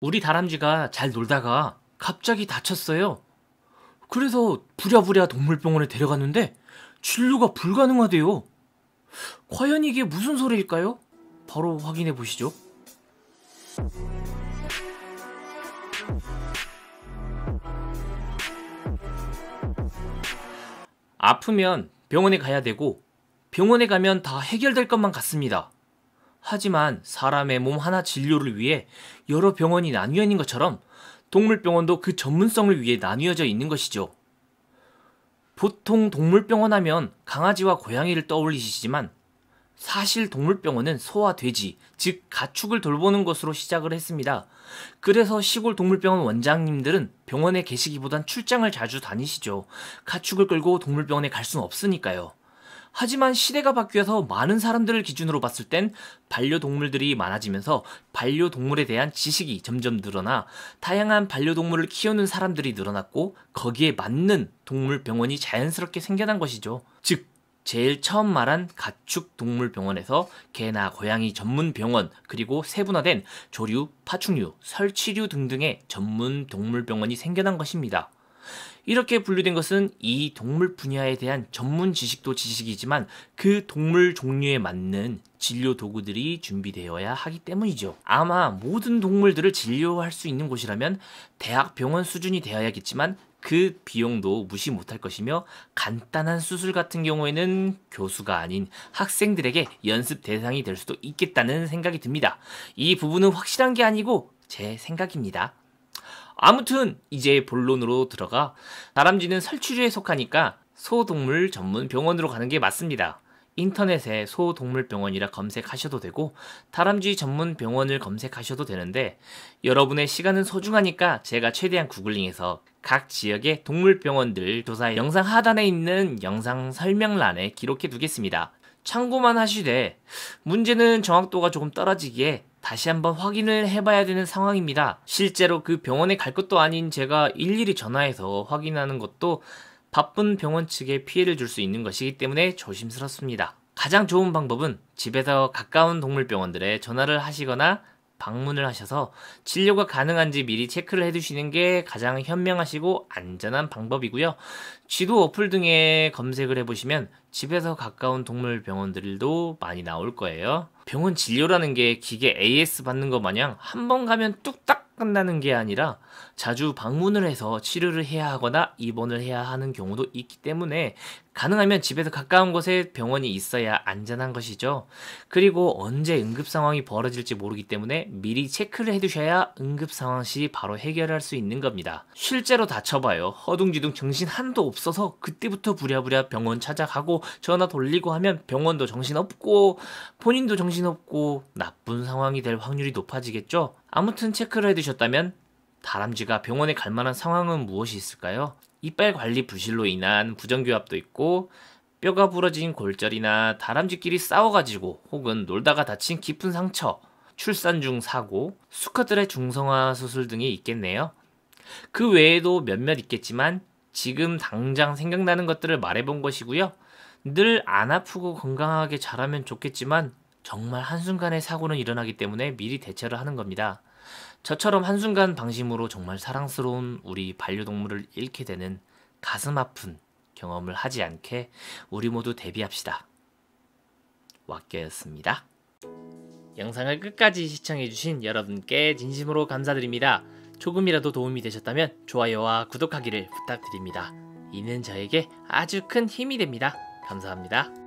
우리 다람쥐가 잘 놀다가 갑자기 다쳤어요. 그래서 부랴부랴 동물병원에 데려갔는데 진료가 불가능하대요. 과연 이게 무슨 소리일까요? 바로 확인해 보시죠. 아프면 병원에 가야 되고 병원에 가면 다 해결될 것만 같습니다. 하지만 사람의 몸 하나 진료를 위해 여러 병원이 나뉘어 있는 것처럼 동물병원도 그 전문성을 위해 나뉘어져 있는 것이죠. 보통 동물병원 하면 강아지와 고양이를 떠올리시지만 사실 동물병원은 소와 돼지, 즉 가축을 돌보는 것으로 시작을 했습니다. 그래서 시골 동물병원 원장님들은 병원에 계시기보단 출장을 자주 다니시죠. 가축을 끌고 동물병원에 갈 수는 없으니까요. 하지만 시대가 바뀌어서 많은 사람들을 기준으로 봤을 땐 반려동물들이 많아지면서 반려동물에 대한 지식이 점점 늘어나 다양한 반려동물을 키우는 사람들이 늘어났고 거기에 맞는 동물병원이 자연스럽게 생겨난 것이죠. 즉, 제일 처음 말한 가축동물병원에서 개나 고양이 전문병원 그리고 세분화된 조류, 파충류, 설치류 등등의 전문 동물병원이 생겨난 것입니다. 이렇게 분류된 것은 이 동물 분야에 대한 전문 지식도 지식이지만 그 동물 종류에 맞는 진료 도구들이 준비되어야 하기 때문이죠. 아마 모든 동물들을 진료할 수 있는 곳이라면 대학 병원 수준이 되어야겠지만 그 비용도 무시 못할 것이며 간단한 수술 같은 경우에는 교수가 아닌 학생들에게 연습 대상이 될 수도 있겠다는 생각이 듭니다. 이 부분은 확실한 게 아니고 제 생각입니다. 아무튼 이제 본론으로 들어가 다람쥐는 설치류에 속하니까 소동물 전문 병원으로 가는 게 맞습니다. 인터넷에 소동물병원이라 검색하셔도 되고 다람쥐 전문 병원을 검색하셔도 되는데 여러분의 시간은 소중하니까 제가 최대한 구글링해서 각 지역의 동물병원들 조사 영상 하단에 있는 영상 설명란에 기록해 두겠습니다. 참고만 하시되 문제는 정확도가 조금 떨어지기에 다시 한번 확인을 해봐야 되는 상황입니다. 실제로 그 병원에 갈 것도 아닌 제가 일일이 전화해서 확인하는 것도 바쁜 병원 측에 피해를 줄 수 있는 것이기 때문에 조심스럽습니다. 가장 좋은 방법은 집에서 가까운 동물병원들에 전화를 하시거나 방문을 하셔서 진료가 가능한지 미리 체크를 해두시는 게 가장 현명하시고 안전한 방법이고요. 지도 어플 등에 검색을 해보시면 집에서 가까운 동물 병원들도 많이 나올 거예요. 병원 진료라는 게 기계 AS 받는 것 마냥 한 번 가면 뚝딱 끝나는 게 아니라 자주 방문을 해서 치료를 해야 하거나 입원을 해야 하는 경우도 있기 때문에 가능하면 집에서 가까운 곳에 병원이 있어야 안전한 것이죠. 그리고 언제 응급 상황이 벌어질지 모르기 때문에 미리 체크를 해두셔야 응급 상황 시 바로 해결할 수 있는 겁니다. 실제로 다쳐봐요. 허둥지둥 정신 한도 없어서 그때부터 부랴부랴 병원 찾아가고 전화 돌리고 하면 병원도 정신없고 본인도 정신없고 나쁜 상황이 될 확률이 높아지겠죠. 아무튼 체크를 해두셨다면 다람쥐가 병원에 갈 만한 상황은 무엇이 있을까요? 이빨 관리 부실로 인한 부정교합도 있고 뼈가 부러진 골절이나 다람쥐끼리 싸워가지고 혹은 놀다가 다친 깊은 상처, 출산 중 사고, 수컷들의 중성화 수술 등이 있겠네요. 그 외에도 몇몇 있겠지만 지금 당장 생각나는 것들을 말해본 것이고요. 늘 안 아프고 건강하게 자라면 좋겠지만 정말 한순간에 사고는 일어나기 때문에 미리 대처를 하는 겁니다. 저처럼 한순간 방심으로 정말 사랑스러운 우리 반려동물을 잃게 되는 가슴 아픈 경험을 하지 않게 우리 모두 대비합시다. 왁개였습니다. 영상을 끝까지 시청해주신 여러분께 진심으로 감사드립니다. 조금이라도 도움이 되셨다면 좋아요와 구독하기를 부탁드립니다. 이는 저에게 아주 큰 힘이 됩니다. 감사합니다.